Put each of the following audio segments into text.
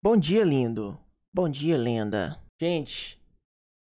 Bom dia, lindo. Bom dia, lenda. Gente,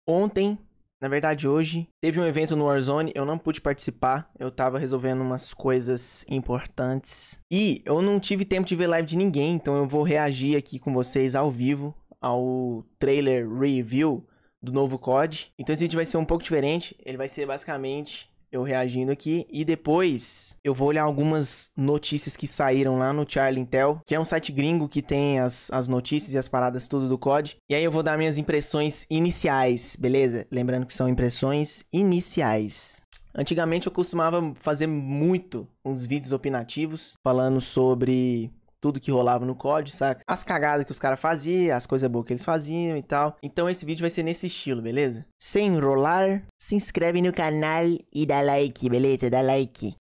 ontem, na verdade hoje, teve um evento no Warzone, eu não pude participar, eu tava resolvendo umas coisas importantes e eu não tive tempo de ver live de ninguém, então eu vou reagir aqui com vocês ao vivo ao trailer review do novo COD. Então esse vídeo vai ser um pouco diferente, ele vai ser basicamente eu reagindo aqui. E depois eu vou olhar algumas notícias que saíram lá no Charlie Intel, que é um site gringo que tem as, as notícias e as paradas tudo do COD. E aí eu vou dar minhas impressões iniciais, beleza? Lembrando que são impressões iniciais. Antigamente eu costumava fazer muito uns vídeos opinativos falando sobre tudo que rolava no COD, saca? As cagadas que os caras faziam, as coisas boas que eles faziam e tal. Então esse vídeo vai ser nesse estilo, beleza? Sem enrolar, se inscreve no canal e dá like, beleza? Dá like.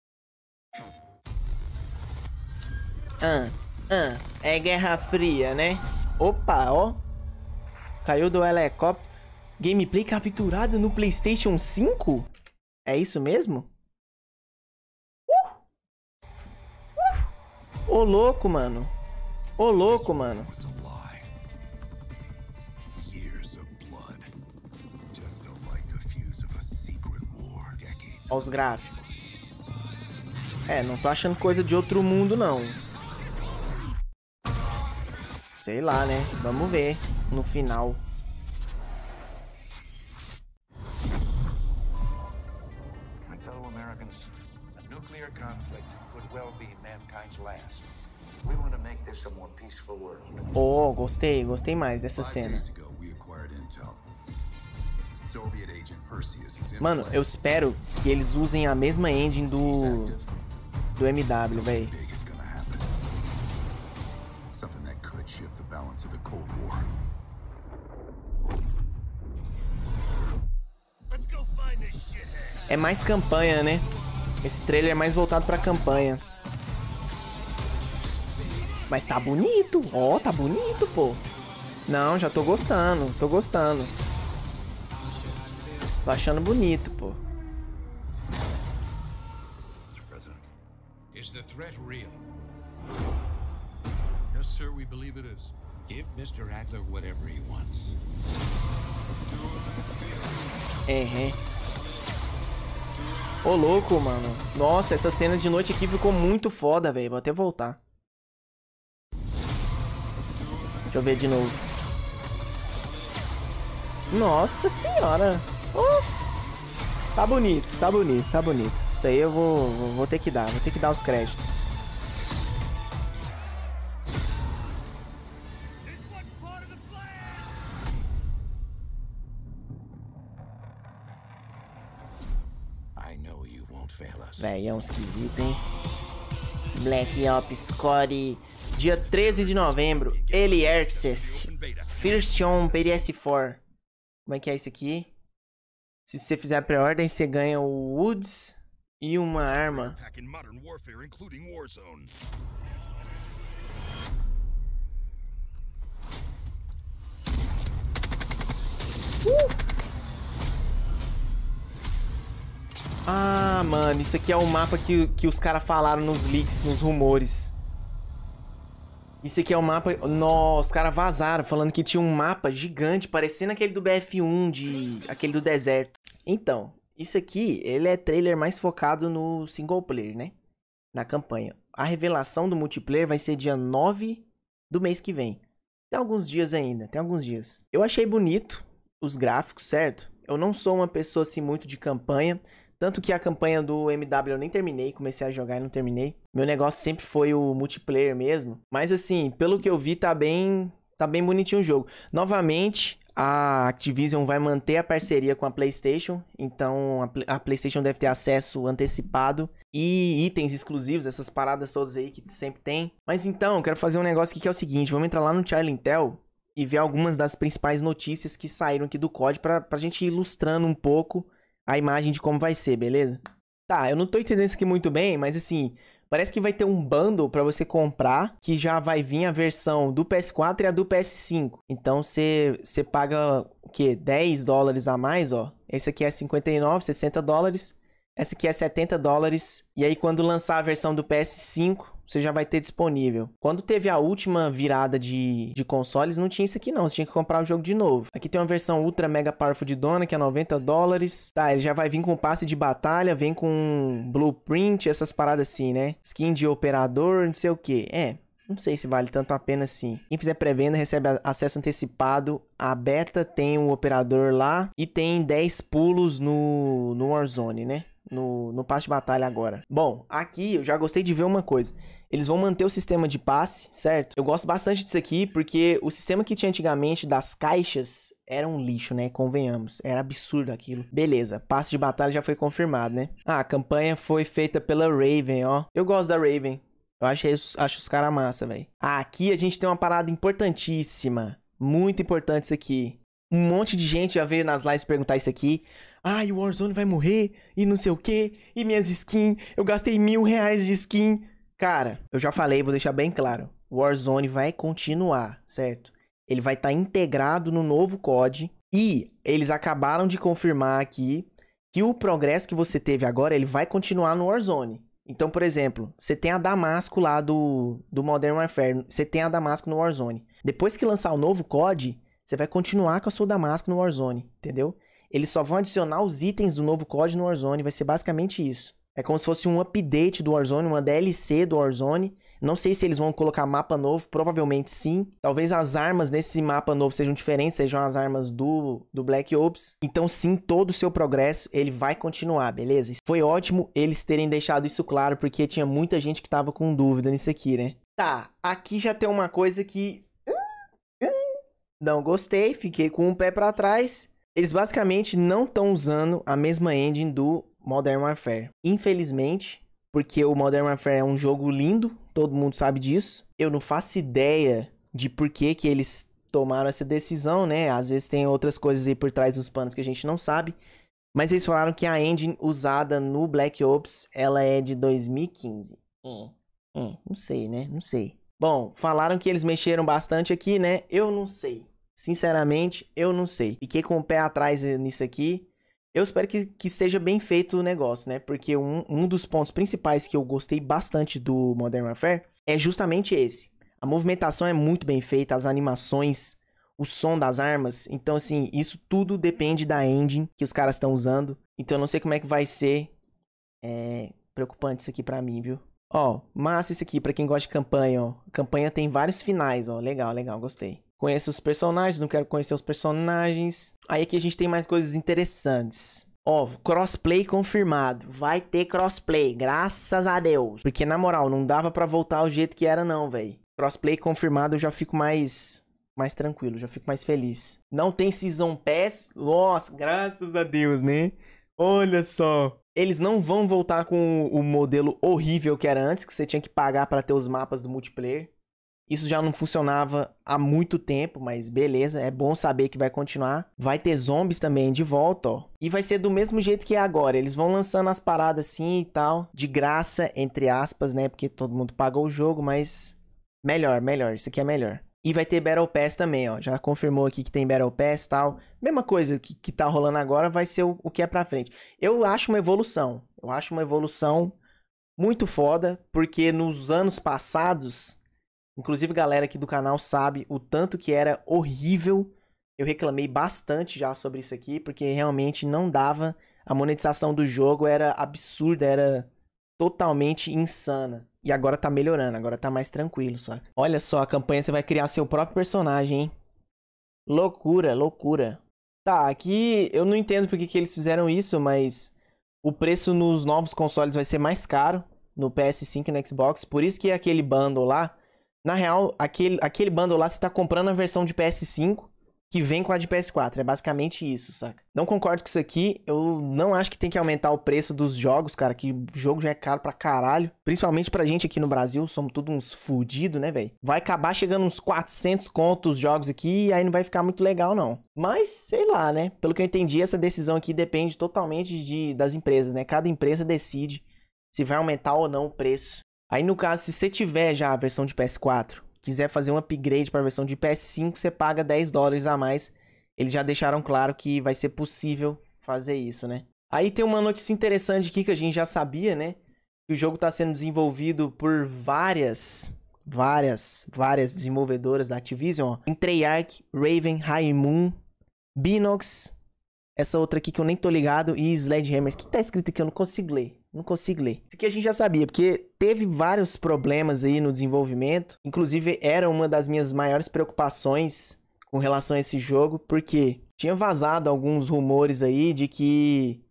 Ah, ah, é Guerra Fria, né? Opa, ó. Caiu do helicóptero. Gameplay capturada no PlayStation 5? É isso mesmo? Ô louco, mano. Ô louco, mano. Olha os gráficos. É, não tô achando coisa de outro mundo, não. Sei lá, né? Vamos ver no final. My fellow Nuclear conflict could well be mankind's last. We want to make this a more peaceful world. Oh, gostei, gostei mais dessa cena. Mano, eu espero que eles usem a mesma engine do do MW, velho. É mais campanha, né? Esse trailer é mais voltado pra campanha. Mas tá bonito. Ó, oh, tá bonito, pô. Não, já tô gostando. Tô gostando. Tô achando bonito, pô. Is the threat real? Yes, sir, we believe it is. Give Mr. Adler whatever he wants. Uhum. Ô, louco, mano. Nossa, essa cena de noite aqui ficou muito foda, velho. Vou até voltar. Deixa eu ver de novo. Nossa senhora. Nossa. Tá bonito, tá bonito, tá bonito. Isso aí eu vou, vou, vou ter que dar. Vou ter que dar os créditos. Velhão é esquisito, hein? Black Ops Core, dia 13 de novembro, Early Access, First on ps 4 Como é que é isso aqui? Se você fizer a pré-ordem, você ganha o Woods e uma arma. Uh! Ah, mano, isso aqui é o mapa que, que os caras falaram nos leaks, nos rumores. Isso aqui é o mapa... Nossa, os caras vazaram, falando que tinha um mapa gigante, parecendo aquele do BF1, de... aquele do deserto. Então, isso aqui, ele é trailer mais focado no single player, né? Na campanha. A revelação do multiplayer vai ser dia 9 do mês que vem. Tem alguns dias ainda, tem alguns dias. Eu achei bonito os gráficos, certo? Eu não sou uma pessoa assim muito de campanha, tanto que a campanha do MW eu nem terminei, comecei a jogar e não terminei. Meu negócio sempre foi o multiplayer mesmo. Mas assim, pelo que eu vi, tá bem, tá bem bonitinho o jogo. Novamente, a Activision vai manter a parceria com a PlayStation, então a, a, PlayStation deve ter acesso antecipado e itens exclusivos, essas paradas todas aí que sempre tem. Mas então, quero fazer um negócio aqui que é o seguinte: vamos entrar lá no Charlie Intel e ver algumas das principais notícias que saíram aqui do COD para a gente ir ilustrando um pouco a imagem de como vai ser, beleza? Tá, eu não tô entendendo isso aqui muito bem, mas assim, parece que vai ter um bundle para você comprar que já vai vir a versão do PS4 e a do PS5. Então você você paga o quê? 10 dólares a mais, ó. Esse aqui é 59, 60 dólares. Essa aqui é 70 dólares. E aí quando lançar a versão do PS5, você já vai ter disponível. Quando teve a última virada de, de consoles, não tinha isso aqui não. Você tinha que comprar o jogo de novo. Aqui tem uma versão ultra mega powerful de Dona, que é 90 dólares. Tá, ele já vai vir com passe de batalha, vem com blueprint, essas paradas assim, né? Skin de operador, não sei o que. É, não sei se vale tanto a pena assim. Quem fizer pré-venda recebe acesso antecipado. A beta tem o um operador lá e tem 10 pulos no, no Warzone, né? no, no passe de batalha agora. Bom, aqui eu já gostei de ver uma coisa. Eles vão manter o sistema de passe, certo? Eu gosto bastante disso aqui porque o sistema que tinha antigamente das caixas era um lixo, né? Convenhamos. Era absurdo aquilo. Beleza, passe de batalha já foi confirmado, né? Ah, a campanha foi feita pela Raven, ó. Eu gosto da Raven. Eu acho, acho os caras massa, velho. Ah, aqui a gente tem uma parada importantíssima. Muito importante isso aqui. Um monte de gente já veio nas lives perguntar isso aqui. Ah, o Warzone vai morrer, e não sei o quê e minhas skins, eu gastei mil reais de skin. Cara, eu já falei, vou deixar bem claro. o Warzone vai continuar, certo? Ele vai estar tá integrado no novo COD. E eles acabaram de confirmar aqui que o progresso que você teve agora, ele vai continuar no Warzone. Então, por exemplo, você tem a Damasco lá do, do Modern Warfare, você tem a Damasco no Warzone. Depois que lançar o novo COD, você vai continuar com a sua Damasco no Warzone, entendeu? Eles só vão adicionar os itens do novo código no Warzone, vai ser basicamente isso. É como se fosse um update do Warzone, uma DLC do Warzone. Não sei se eles vão colocar mapa novo, provavelmente sim. Talvez as armas nesse mapa novo sejam diferentes, sejam as armas do, do Black Ops. Então sim, todo o seu progresso, ele vai continuar, beleza? Foi ótimo eles terem deixado isso claro, porque tinha muita gente que tava com dúvida nisso aqui, né? Tá, aqui já tem uma coisa que não gostei, fiquei com um pé para trás. Eles basicamente não estão usando a mesma engine do Modern Warfare. Infelizmente, porque o Modern Warfare é um jogo lindo, todo mundo sabe disso. Eu não faço ideia de por que, que eles tomaram essa decisão, né? Às vezes tem outras coisas aí por trás dos panos que a gente não sabe. Mas eles falaram que a engine usada no Black Ops, ela é de 2015. É, é, não sei, né? Não sei. Bom, falaram que eles mexeram bastante aqui, né? Eu não sei. Sinceramente, eu não sei. Fiquei com o pé atrás nisso aqui. Eu espero que, que seja bem feito o negócio, né? Porque um, um dos pontos principais que eu gostei bastante do Modern Warfare é justamente esse. A movimentação é muito bem feita, as animações, o som das armas. Então, assim, isso tudo depende da engine que os caras estão usando. Então, eu não sei como é que vai ser. É preocupante isso aqui para mim, viu? Ó, massa esse aqui, para quem gosta de campanha, ó. campanha tem vários finais, ó. Legal, legal, gostei. Conheço os personagens, não quero conhecer os personagens. Aí aqui a gente tem mais coisas interessantes. Ó, crossplay confirmado. Vai ter crossplay, graças a Deus. Porque, na moral, não dava para voltar ao jeito que era, não, velho. Crossplay confirmado, eu já fico mais mais tranquilo, já fico mais feliz. Não tem Season Pass, nossa, graças a Deus, né? Olha só. Eles não vão voltar com o modelo horrível que era antes, que você tinha que pagar para ter os mapas do multiplayer. Isso já não funcionava há muito tempo, mas beleza, é bom saber que vai continuar. Vai ter zombies também de volta, ó. E vai ser do mesmo jeito que é agora. Eles vão lançando as paradas assim e tal, de graça, entre aspas, né? Porque todo mundo pagou o jogo, mas melhor, melhor. Isso aqui é melhor. E vai ter Battle Pass também, ó. Já confirmou aqui que tem Battle Pass e tal. Mesma coisa que, que tá rolando agora vai ser o, o que é pra frente. Eu acho uma evolução. Eu acho uma evolução muito foda, porque nos anos passados, inclusive galera aqui do canal sabe o tanto que era horrível. Eu reclamei bastante já sobre isso aqui, porque realmente não dava. A monetização do jogo era absurda, era totalmente insana. E agora tá melhorando, agora tá mais tranquilo, só Olha só, a campanha você vai criar seu próprio personagem, hein? Loucura, loucura. Tá, aqui eu não entendo porque que eles fizeram isso, mas o preço nos novos consoles vai ser mais caro no PS5 e no Xbox. Por isso que aquele bundle lá, na real, aquele, aquele bundle lá você tá comprando a versão de PS5 que vem com a de PS4. É basicamente isso, saca? Não concordo com isso aqui. Eu não acho que tem que aumentar o preço dos jogos, cara. Que o jogo já é caro pra caralho. Principalmente pra gente aqui no Brasil. Somos todos uns fudidos, né, velho? Vai acabar chegando uns 400 contos os jogos aqui. E aí não vai ficar muito legal, não. Mas, sei lá, né? Pelo que eu entendi, essa decisão aqui depende totalmente de, das empresas, né? Cada empresa decide se vai aumentar ou não o preço. Aí, no caso, se você tiver já a versão de PS4 quiser fazer um upgrade para a versão de PS5, você paga 10 dólares a mais. Eles já deixaram claro que vai ser possível fazer isso, né? Aí tem uma notícia interessante aqui que a gente já sabia, né? Que o jogo está sendo desenvolvido por várias, várias, várias desenvolvedoras da Activision, ó. Treyarch, Raven, Moon, Binox, essa outra aqui que eu nem tô ligado, e Sledgehammer. O que tá escrito aqui? Eu não consigo ler. Não consigo ler. Isso aqui a gente já sabia, porque teve vários problemas aí no desenvolvimento. Inclusive, era uma das minhas maiores preocupações com relação a esse jogo, porque tinha vazado alguns rumores aí de que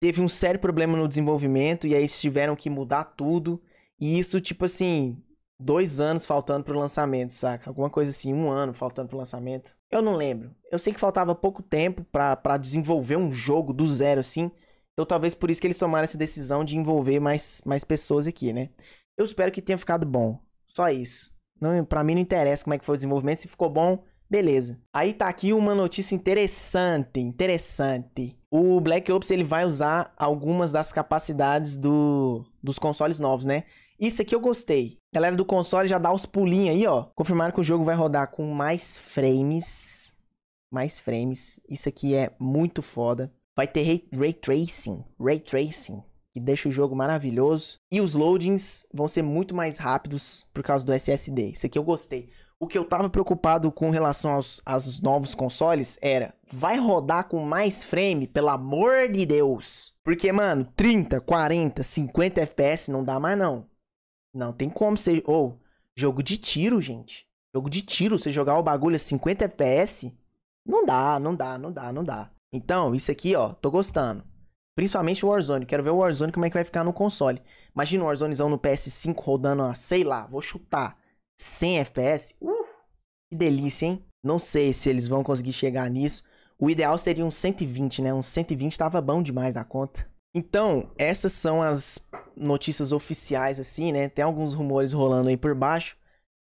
teve um sério problema no desenvolvimento e aí eles tiveram que mudar tudo. E isso, tipo assim, dois anos faltando pro lançamento, saca? Alguma coisa assim, um ano faltando pro lançamento. Eu não lembro. Eu sei que faltava pouco tempo para desenvolver um jogo do zero, assim. Então talvez por isso que eles tomaram essa decisão de envolver mais, mais pessoas aqui, né? Eu espero que tenha ficado bom. Só isso. Não, pra mim não interessa como é que foi o desenvolvimento. Se ficou bom, beleza. Aí tá aqui uma notícia interessante, interessante. O Black Ops ele vai usar algumas das capacidades do, dos consoles novos, né? Isso aqui eu gostei. A galera do console já dá os pulinhos aí, ó. Confirmaram que o jogo vai rodar com mais frames. Mais frames. Isso aqui é muito foda. Vai ter ray tracing, ray tracing, que deixa o jogo maravilhoso. E os loadings vão ser muito mais rápidos por causa do SSD. Isso aqui eu gostei. O que eu tava preocupado com relação aos, aos novos consoles era: vai rodar com mais frame, pelo amor de Deus. Porque, mano, 30, 40, 50 FPS não dá mais não. Não tem como ser. Ou, oh, jogo de tiro, gente. Jogo de tiro, você jogar o bagulho a 50 FPS, não dá, não dá, não dá, não dá. Então, isso aqui, ó, tô gostando. Principalmente o Warzone. Quero ver o Warzone como é que vai ficar no console. Imagina o Warzonezão no PS5 rodando a, sei lá, vou chutar 100 FPS. Uh, que delícia, hein? Não sei se eles vão conseguir chegar nisso. O ideal seria um 120, né? Um 120 tava bom demais na conta. Então, essas são as notícias oficiais, assim, né? Tem alguns rumores rolando aí por baixo.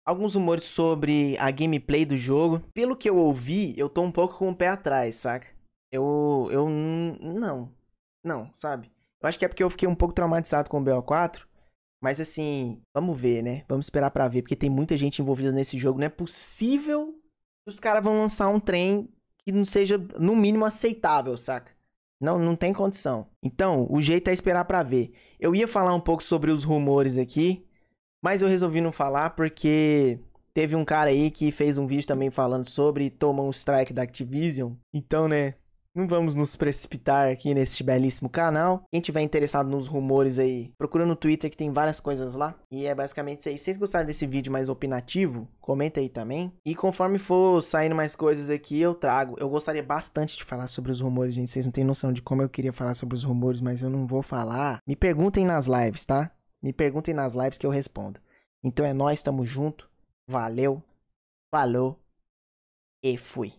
Alguns rumores sobre a gameplay do jogo. Pelo que eu ouvi, eu tô um pouco com o pé atrás, saca? Eu. Eu. Não. Não, sabe? Eu acho que é porque eu fiquei um pouco traumatizado com o BO4. Mas assim, vamos ver, né? Vamos esperar para ver, porque tem muita gente envolvida nesse jogo. Não é possível que os caras vão lançar um trem que não seja, no mínimo, aceitável, saca? Não, não tem condição. Então, o jeito é esperar para ver. Eu ia falar um pouco sobre os rumores aqui, mas eu resolvi não falar porque teve um cara aí que fez um vídeo também falando sobre tomar um strike da Activision. Então, né, não vamos nos precipitar aqui neste belíssimo canal. Quem tiver interessado nos rumores aí, procura no Twitter que tem várias coisas lá. E é basicamente isso aí. Se vocês gostaram desse vídeo mais opinativo, comenta aí também. E conforme for saindo mais coisas aqui, eu trago. Eu gostaria bastante de falar sobre os rumores, gente. Vocês não têm noção de como eu queria falar sobre os rumores, mas eu não vou falar. Me perguntem nas lives, tá? Me perguntem nas lives que eu respondo. Então é nós, tamo junto. Valeu, falou e fui.